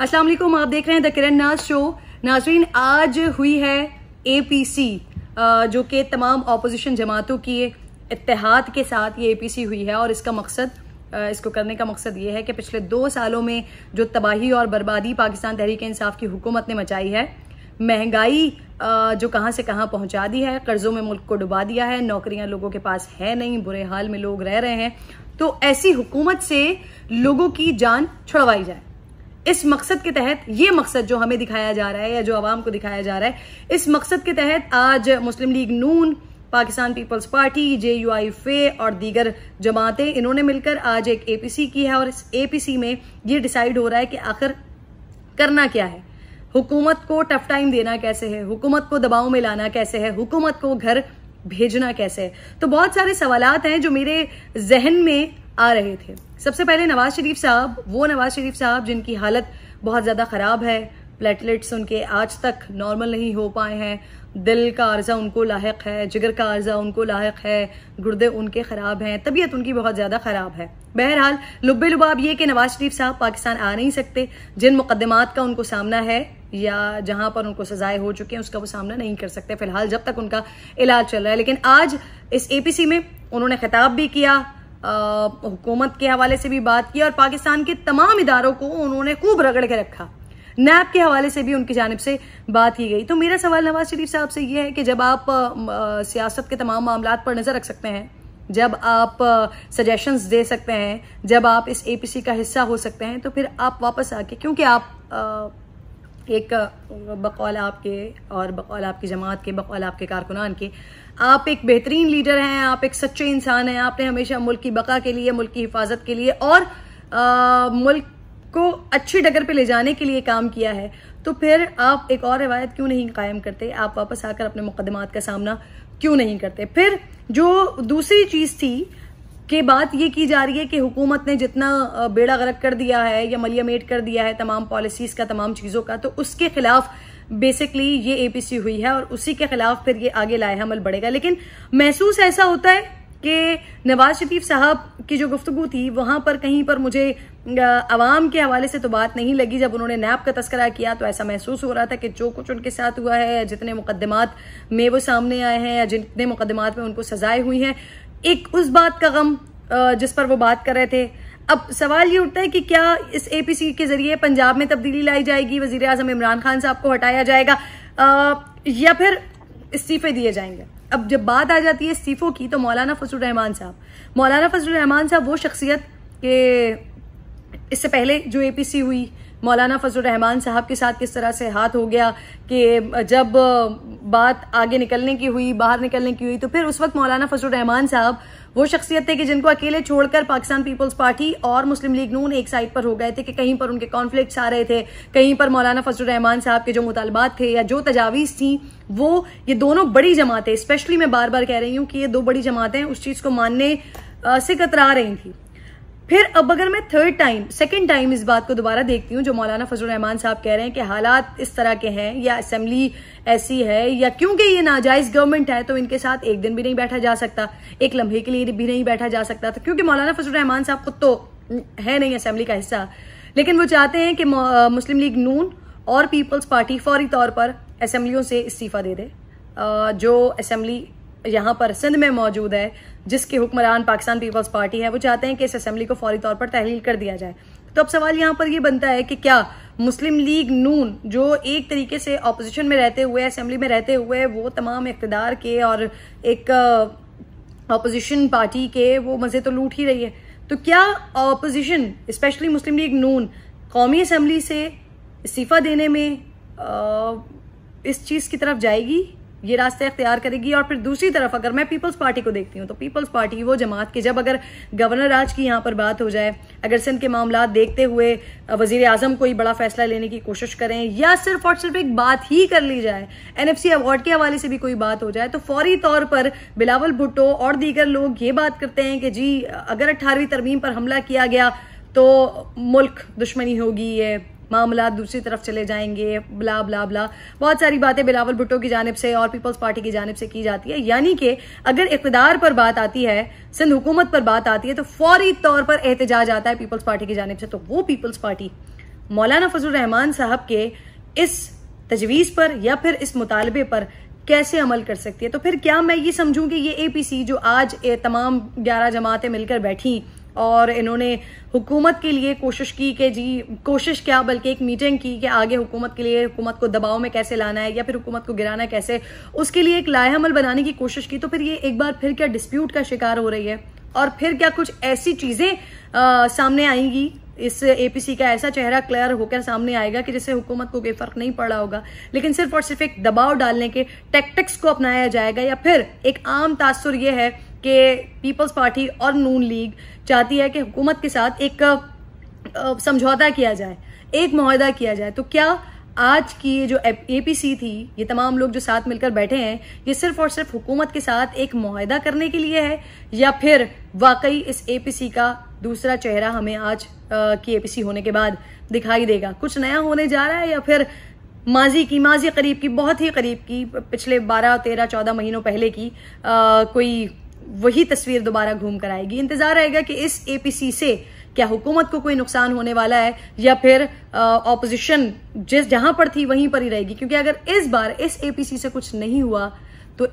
अस्सलाम वालेकुम आप देख रहे हैं द किरण नाज शो नाजरीन आज हुई है एपीसी जो कि तमाम अपोजिशन जमातों की इतिहाद के साथ ये एपीसी हुई है और इसका मकसद इसको करने का मकसद ये है कि पिछले दो सालों में जो तबाही और बर्बादी पाकिस्तान तहरीक इंसाफ की हुकूमत ने मचाई है महंगाई जो कहाँ से कहाँ पहुँचा दी है कर्ज़ों में मुल्क को डुबा दिया है नौकरियाँ लोगों के पास है नहीं बुरे हाल में लोग रह रहे हैं तो ऐसी हुकूमत से लोगों की जान छुड़वाई जाए इस मकसद के तहत ये मकसद जो हमें दिखाया जा रहा है या जो आवाम को दिखाया जा रहा है इस मकसद के तहत आज मुस्लिम लीग नून Pakistan Peoples Party J U I फे और दीगर जमातें इन्होंने मिलकर आज एक एपीसी की है और इस एपीसी में ये डिसाइड हो रहा है कि आखिर करना क्या है हुकूमत को टफ टाइम देना कैसे है हुकूमत को दबाव में लाना कैसे है हुकूमत को घर भेजना कैसे है तो बहुत सारे सवाल हैं जो मेरे जहन में आ रहे थे सबसे पहले नवाज शरीफ साहब वो नवाज शरीफ साहब जिनकी हालत बहुत ज़्यादा ख़राब है प्लेटलेट्स उनके आज तक नॉर्मल नहीं हो पाए हैं दिल का अर्जा उनको लाक है जिगर का अर्जा उनको लाक है गुर्दे उनके ख़राब हैं तबीयत उनकी बहुत ज़्यादा ख़राब है बहरहाल लुबे लुबाब ये कि नवाज शरीफ साहब पाकिस्तान आ नहीं सकते जिन मुकदमात का उनको सामना है या जहां पर उनको सजाएं हो चुके हैं उसका वो सामना नहीं कर सकते फिलहाल जब तक उनका इलाज चल रहा है लेकिन आज इस एपीसी में उन्होंने खिताब भी किया हुकूमत के हवाले से भी बात की और पाकिस्तान के तमाम इदारों को उन्होंने खूब रगड़ के रखा नैब के हवाले से भी उनकी जानब से बात की गई तो मेरा सवाल नवाज शरीफ साहब से यह है कि जब आप सियासत के तमाम मामला पर नज़र रख सकते हैं जब आप सजेशन दे सकते हैं जब आप इस एपीसी का हिस्सा हो सकते हैं तो फिर आप वापस आके क्योंकि आप आ, एक बकौल आपके और बकौल आपकी जमात के बकौल आपके कारकुनान के आप एक बेहतरीन लीडर हैं आप एक सच्चे इंसान हैं आपने हमेशा मुल्क की बका के लिए मुल्क की हिफाजत के लिए और आ, मुल्क को अच्छी डगर पे ले जाने के लिए काम किया है तो फिर आप एक और रिवायत क्यों नहीं कायम करते आप वापस आकर अपने मुकदमात का सामना क्यों नहीं करते फिर जो दूसरी चीज़ थी कि बात ये की जा रही है कि हुकूमत ने जितना बेड़ा गर्क कर दिया है या मलियामेट कर दिया है तमाम पॉलिसीज का तमाम चीज़ों का तो उसके खिलाफ बेसिकली ये एपीसी हुई है और उसी के खिलाफ फिर ये आगे लाए अमल बढ़ेगा लेकिन महसूस ऐसा होता है कि नवाज शरीफ साहब की जो गुफ्तगु थी वहां पर कहीं पर मुझे आवाम के हवाले से तो बात नहीं लगी जब उन्होंने नैब का तस्करा किया तो ऐसा महसूस हो रहा था कि जो कुछ उनके साथ हुआ है जितने मुकदमात में वो सामने आए हैं या जितने मुकदमात में उनको सजाएं हुई हैं एक उस बात का गम जिस पर वो बात कर रहे थे अब सवाल ये उठता है कि क्या इस एपीसी के जरिए पंजाब में तब्दीली लाई जाएगी वजीर अजम इमरान खान साहब को हटाया जाएगा आ, या फिर इस्तीफे दिए जाएंगे अब जब बात आ जाती है इस्तीफों की तो मौलाना फजल रहमान साहब मौलाना फजल रहमान साहब वो शख्सियत के इससे पहले जो एपीसी हुई मौलाना फजल रहमान साहब के साथ किस तरह से हाथ हो गया कि जब बात आगे निकलने की हुई बाहर निकलने की हुई तो फिर उस वक्त मौलाना फजल रहमान साहब वो शख्सियत थे कि जिनको अकेले छोड़कर पाकिस्तान पीपल्स पार्टी और मुस्लिम लीग नून एक साइड पर हो गए थे कि कहीं पर उनके कॉन्फ्लिक्ट्स आ रहे थे कहीं पर मौलाना फजल रहमान साहब के जो मुतालबात थे या जो तजावीज़ थी वो ये दोनों बड़ी जमातें स्पेशली मैं बार बार कह रही हूँ कि ये दो बड़ी जमातें उस चीज़ को मानने से कतरा रही थी फिर अब अगर मैं थर्ड टाइम सेकेंड टाइम इस बात को दोबारा देखती हूँ जो मौलाना फजल रहमान साहब कह रहे हैं कि हालात इस तरह के हैं या असेंबली ऐसी है या क्योंकि ये नाजायज गवर्नमेंट है तो इनके साथ एक दिन भी नहीं बैठा जा सकता एक लम्हे के लिए भी नहीं बैठा जा सकता था तो क्योंकि मौलाना फजल रहमान साहब खुद तो है नहीं असेंबली का हिस्सा लेकिन वो चाहते हैं कि मुस्लिम लीग नून और पीपल्स पार्टी फौरी तौर पर असेंबलियों से इस्तीफा दे दे जो असम्बली यहाँ पर सिंध में मौजूद है जिसके हुक्मरान पाकिस्तान पीपल्स पार्टी है वो चाहते हैं कि इस असेंबली को फौरी तौर पर तहलील कर दिया जाए तो अब सवाल यहाँ पर ये यह बनता है कि क्या मुस्लिम लीग नून जो एक तरीके से अपोजिशन में रहते हुए असेंबली में रहते हुए वो तमाम इकतदार के और एक अपोजिशन uh, पार्टी के वो मज़े तो लूट ही रही है तो क्या ऑपोजिशन स्पेशली मुस्लिम लीग नून कौमी असम्बली से इस्तीफ़ा देने में आ, uh, इस चीज़ की तरफ जाएगी ये रास्ते अख्तियार करेगी और फिर दूसरी तरफ अगर मैं पीपल्स पार्टी को देखती हूँ तो पीपल्स पार्टी वो जमात की जब अगर गवर्नर राज की यहाँ पर बात हो जाए अगर सिंध के मामला देखते हुए वजीर अजम कोई बड़ा फैसला लेने की कोशिश करें या सिर्फ और सिर्फ एक बात ही कर ली जाए एन अवार्ड के हवाले से भी कोई बात हो जाए तो फौरी तौर पर बिलावल भुट्टो और दीगर लोग ये बात करते हैं कि जी अगर अट्ठारहवीं तरमीम पर हमला किया गया तो मुल्क दुश्मनी होगी ये मामला दूसरी तरफ चले जाएंगे ब्ला ब्ला ब्ला बहुत सारी बातें बिलावल भुट्टो की जानब से और पीपल्स पार्टी की जानब से की जाती है यानी कि अगर इकतदार पर बात आती है सिंध हुकूमत पर बात आती है तो फौरी तौर पर एहतजाज आता है पीपल्स पार्टी की जानब से तो वो पीपल्स पार्टी मौलाना फजल रहमान साहब के इस तजवीज़ पर या फिर इस मुतालबे पर कैसे अमल कर सकती है तो फिर क्या मैं ये समझूं कि ये एपीसी जो आज तमाम ग्यारह जमातें मिलकर बैठी और इन्होंने हुकूमत के लिए कोशिश की कि जी कोशिश क्या बल्कि एक मीटिंग की कि आगे हुकूमत के लिए हुकूमत को दबाव में कैसे लाना है या फिर हुकूमत को गिराना है कैसे उसके लिए एक लाहेमल बनाने की कोशिश की तो फिर ये एक बार फिर क्या डिस्प्यूट का शिकार हो रही है और फिर क्या कुछ ऐसी चीजें सामने आएंगी इस एपीसी का ऐसा चेहरा क्लियर होकर सामने आएगा कि जिससे हुकूमत को कोई फर्क नहीं पड़ा होगा लेकिन सिर्फ और सिर्फ एक दबाव डालने के टेक्टिक्स को अपनाया जाएगा या फिर एक आम तासुर यह है कि पीपल्स पार्टी और नून लीग चाहती है कि हुकूमत के साथ एक समझौता किया जाए एक माहदा किया जाए तो क्या आज की ये जो एपीसी थी ये तमाम लोग जो साथ मिलकर बैठे हैं ये सिर्फ और सिर्फ हुकूमत के साथ एक माहदा करने के लिए है या फिर वाकई इस ए पी सी का दूसरा चेहरा हमें आज आ, की सी होने के बाद दिखाई देगा कुछ नया होने जा रहा है या फिर माजी की माजी करीब की बहुत ही करीब की पिछले बारह तेरह चौदह महीनों पहले की आ, कोई वही तस्वीर दोबारा घूम कर आएगी इंतजार रहेगा कि इस एपीसी से क्या हुकूमत को कोई नुकसान होने वाला है या फिर ऑपोजिशन जिस जहां पर थी वहीं पर ही रहेगी क्योंकि अगर इस बार इस एपीसी से कुछ नहीं हुआ तो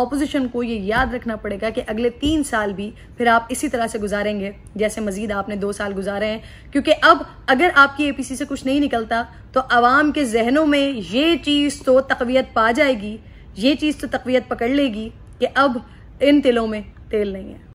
ऑपोजिशन को ये याद रखना पड़ेगा कि अगले तीन साल भी फिर आप इसी तरह से गुजारेंगे जैसे मजीद आपने दो साल गुजारे हैं क्योंकि अब अगर आपकी एपीसी से कुछ नहीं निकलता तो आवाम के जहनों में ये चीज़ तो तकवीत पा जाएगी ये चीज़ तो तकवीत पकड़ लेगी कि अब इन तिलों में तेल नहीं है